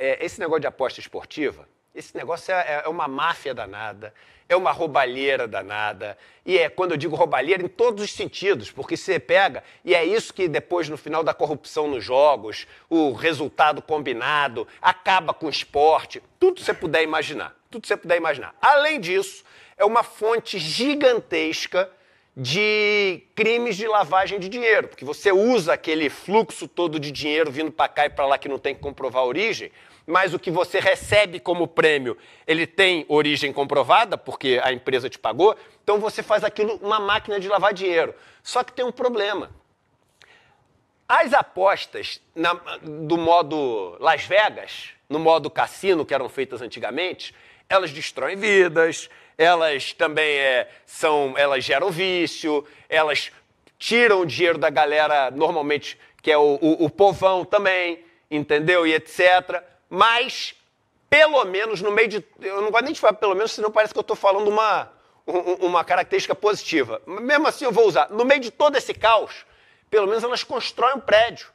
é, esse negócio de aposta esportiva, esse negócio é, é, é, uma máfia danada, é uma roubalheira danada. E é, quando eu digo roubalheira, em todos os sentidos, porque você pega, e é isso que depois, no final da corrupção nos jogos, o resultado combinado, acaba com o esporte, tudo você puder imaginar. Tudo você puder imaginar. Além disso, é uma fonte gigantesca de crimes de lavagem de dinheiro, porque você usa aquele fluxo todo de dinheiro vindo para cá e para lá que não tem que comprovar a origem, mas o que você recebe como prêmio, ele tem origem comprovada, porque a empresa te pagou, então você faz aquilo uma máquina de lavar dinheiro. Só que tem um problema. As apostas na, do modo Las Vegas, no modo cassino que eram feitas antigamente, elas destroem vidas, elas também é, são, elas geram vício, elas tiram o dinheiro da galera normalmente que é o, o, o povão também, entendeu? E etc. Mas pelo menos no meio de. Eu não gosto nem de falar pelo menos, senão parece que eu estou falando uma, uma característica positiva. Mesmo assim, eu vou usar. No meio de todo esse caos, pelo menos elas constroem um prédio,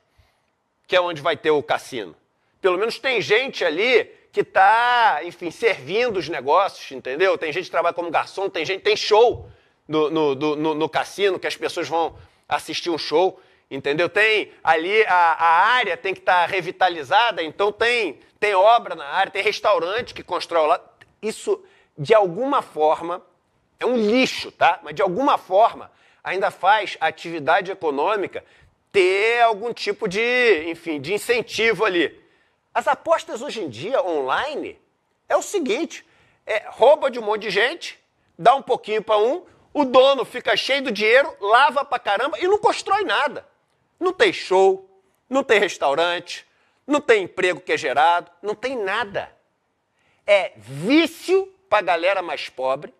que é onde vai ter o cassino. Pelo menos tem gente ali que está, enfim, servindo os negócios, entendeu? Tem gente que trabalha como garçom, tem gente, tem show no, no, no, no cassino, que as pessoas vão assistir um show, entendeu? Tem ali a, a área tem que estar tá revitalizada, então tem, tem obra na área, tem restaurante que constrói lá. Isso, de alguma forma, é um lixo, tá? Mas de alguma forma ainda faz a atividade econômica ter algum tipo de, enfim, de incentivo ali. As apostas hoje em dia online é o seguinte: é, rouba de um monte de gente, dá um pouquinho para um, o dono fica cheio do dinheiro, lava para caramba e não constrói nada. Não tem show, não tem restaurante, não tem emprego que é gerado, não tem nada. É vício para a galera mais pobre,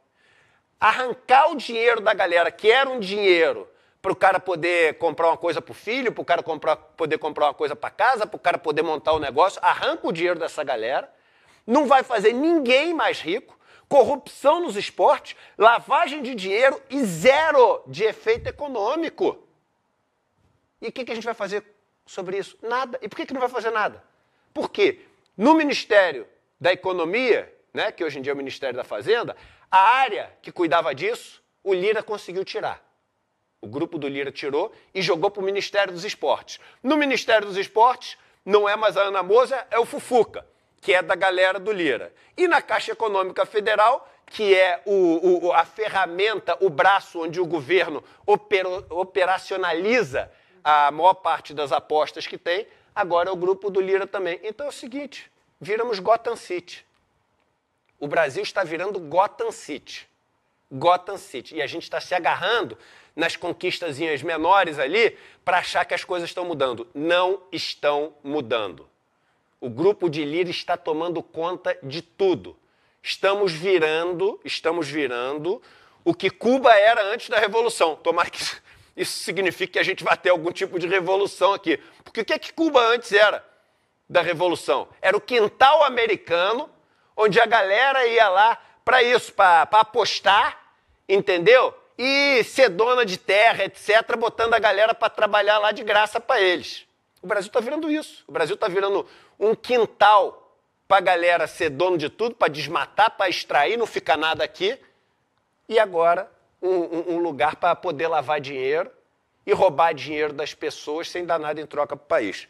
arrancar o dinheiro da galera que era um dinheiro para o cara poder comprar uma coisa para o filho, para o cara comprar, poder comprar uma coisa para casa, para o cara poder montar um negócio, arranca o dinheiro dessa galera, não vai fazer ninguém mais rico, corrupção nos esportes, lavagem de dinheiro e zero de efeito econômico. E o que, que, a gente vai fazer sobre isso? Nada. E por que, que não vai fazer nada? Porque no Ministério da Economia, né, que hoje em dia é o Ministério da Fazenda, a área que cuidava disso, o Lira conseguiu tirar o grupo do Lira tirou e jogou para o Ministério dos Esportes. No Ministério dos Esportes, não é mais a Ana Moza, é o Fufuca, que é da galera do Lira. E na Caixa Econômica Federal, que é o, o, a ferramenta, o braço onde o governo opera, operacionaliza a maior parte das apostas que tem, agora é o grupo do Lira também. Então é o seguinte: viramos Gotham City. O Brasil está virando Gotham City. Gotham City. E a gente está se agarrando nas conquistazinhas menores ali para achar que as coisas estão mudando. Não estão mudando. O grupo de Lira está tomando conta de tudo. Estamos virando, estamos virando o que Cuba era antes da revolução. Tomara que isso signifique que a gente vai ter algum tipo de revolução aqui. Porque o que é que Cuba antes era da revolução? Era o quintal americano onde a galera ia lá para isso, para apostar, entendeu? E ser dona de terra, etc., botando a galera para trabalhar lá de graça para eles. O Brasil está virando isso. O Brasil está virando um quintal para a galera ser dono de tudo, para desmatar, para extrair, não ficar nada aqui. E agora, um, um lugar para poder lavar dinheiro e roubar dinheiro das pessoas sem dar nada em troca para o país.